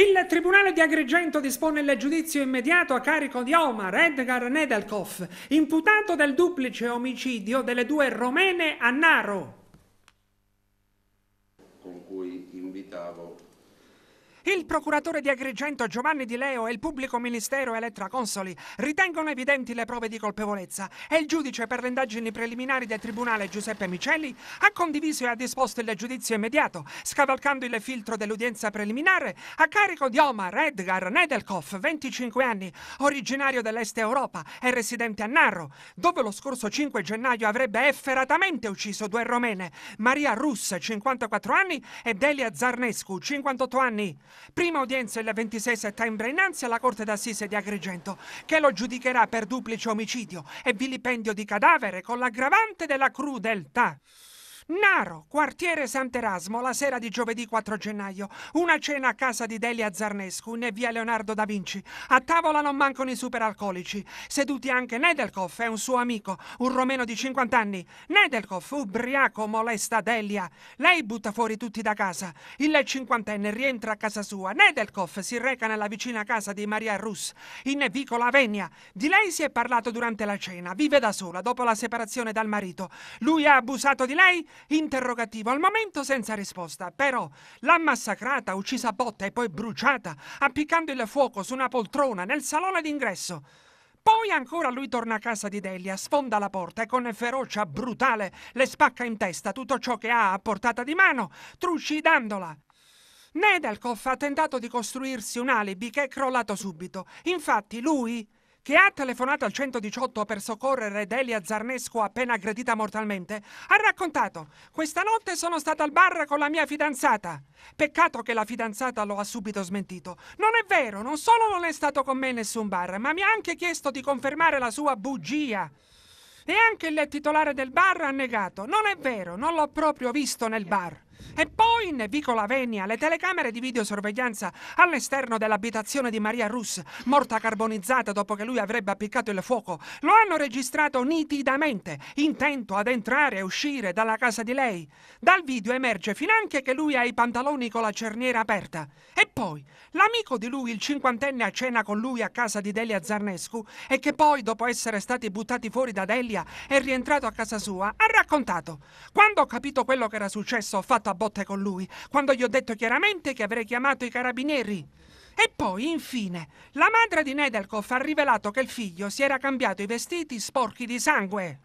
Il Tribunale di Agrigento dispone il giudizio immediato a carico di Omar Edgar Nedelkov, imputato del duplice omicidio delle due romene a Naro. Con cui invitavo il procuratore di Agrigento Giovanni Di Leo e il pubblico ministero Elettra Consoli ritengono evidenti le prove di colpevolezza e il giudice per le indagini preliminari del Tribunale Giuseppe Micelli ha condiviso e ha disposto il giudizio immediato, scavalcando il filtro dell'udienza preliminare a carico di Omar Edgar Nedelkov, 25 anni, originario dell'Est Europa e residente a Narro, dove lo scorso 5 gennaio avrebbe efferatamente ucciso due romene, Maria Russ, 54 anni, e Delia Zarnescu, 58 anni. Prima udienza il 26 settembre innanzi alla Corte d'Assise di Agrigento, che lo giudicherà per duplice omicidio e vilipendio di cadavere con l'aggravante della crudeltà. Naro, quartiere Sant'Erasmo, la sera di giovedì 4 gennaio. Una cena a casa di Delia Zarnescu in via Leonardo da Vinci. A tavola non mancano i superalcolici. Seduti anche Nedelkov e un suo amico, un romeno di 50 anni. Nedelkov, ubriaco, molesta Delia. Lei butta fuori tutti da casa. Il cinquantenne rientra a casa sua. Nedelkov si reca nella vicina casa di Maria Rus, in Vicola Venia. Di lei si è parlato durante la cena. Vive da sola, dopo la separazione dal marito. Lui ha abusato di lei interrogativo, al momento senza risposta, però l'ha massacrata, uccisa a botte e poi bruciata, appiccando il fuoco su una poltrona nel salone d'ingresso. Poi ancora lui torna a casa di Delia, sfonda la porta e con ferocia brutale le spacca in testa tutto ciò che ha a portata di mano, trucidandola. Nedelkov ha tentato di costruirsi un alibi che è crollato subito. Infatti lui che ha telefonato al 118 per soccorrere Delia Zarnesco appena aggredita mortalmente, ha raccontato «Questa notte sono stata al bar con la mia fidanzata. Peccato che la fidanzata lo ha subito smentito. Non è vero, non solo non è stato con me in nessun bar, ma mi ha anche chiesto di confermare la sua bugia». E anche il titolare del bar ha negato. Non è vero, non l'ho proprio visto nel bar. E poi in Vicola Venia le telecamere di videosorveglianza all'esterno dell'abitazione di Maria Rus, morta carbonizzata dopo che lui avrebbe appiccato il fuoco, lo hanno registrato nitidamente, intento ad entrare e uscire dalla casa di lei. Dal video emerge finanche che lui ha i pantaloni con la cerniera aperta. E poi l'amico di lui, il cinquantenne a cena con lui a casa di Delia Zarnescu e che poi, dopo essere stati buttati fuori da Delia e rientrato a casa sua, ha raccontato: Quando ho capito quello che era successo, ho fatto a botte con lui quando gli ho detto chiaramente che avrei chiamato i carabinieri. E poi, infine, la madre di Nedelkov ha rivelato che il figlio si era cambiato i vestiti sporchi di sangue.